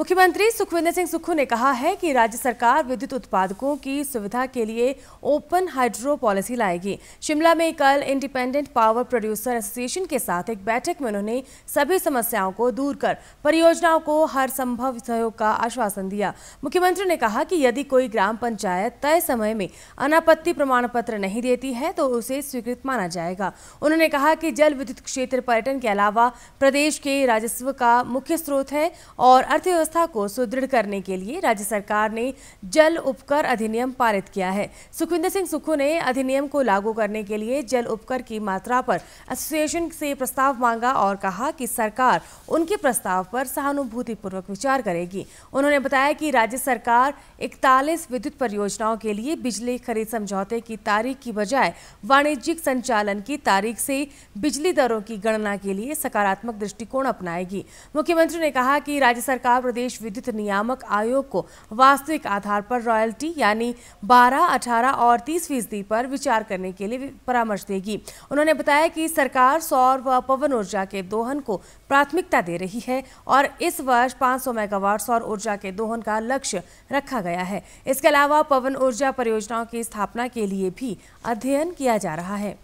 मुख्यमंत्री सुखविंदर सिंह सुक्खू ने कहा है कि राज्य सरकार विद्युत उत्पादकों की सुविधा के लिए ओपन हाइड्रो पॉलिसी लाएगी शिमला में कल इंडिपेंडेंट पावर प्रोड्यूसर एसोसिएशन के साथ एक बैठक में उन्होंने सभी समस्याओं को दूर कर परियोजनाओं को हर संभव सहयोग का आश्वासन दिया मुख्यमंत्री ने कहा कि यदि कोई ग्राम पंचायत तय समय में अनापत्ति प्रमाण पत्र नहीं देती है तो उसे स्वीकृत माना जाएगा उन्होंने कहा कि जल विद्युत क्षेत्र पर्यटन के अलावा प्रदेश के राजस्व का मुख्य स्रोत है और अर्थव्यवस्था व्यवस्था को सुदृढ़ करने के लिए राज्य सरकार ने जल उपकर अधिनियम पारित किया है सुखविंदर सिंह सुखू ने अधिनियम को लागू करने के लिए जल उपकर की मात्रा पर एसोसिएशन से प्रस्ताव मांगा और कहा कि सरकार उनके प्रस्ताव पर सहानुभूतिपूर्वक विचार करेगी उन्होंने बताया कि राज्य सरकार इकतालीस विद्युत परियोजनाओं के लिए बिजली खरीद समझौते की तारीख की बजाय वाणिज्यिक संचालन की तारीख से बिजली दरों की गणना के लिए सकारात्मक दृष्टिकोण अपनाएगी मुख्यमंत्री ने कहा कि राज्य सरकार प्रदेश प्रदेश विद्युत नियामक आयोग को वास्तविक आधार पर रॉयल्टी यानी 12, 18 और 30 फीसदी पर विचार करने के लिए परामर्श देगी उन्होंने बताया कि सरकार सौर व पवन ऊर्जा के दोहन को प्राथमिकता दे रही है और इस वर्ष 500 मेगावाट सौर ऊर्जा के दोहन का लक्ष्य रखा गया है इसके अलावा पवन ऊर्जा परियोजनाओं की स्थापना के लिए भी अध्ययन किया जा रहा है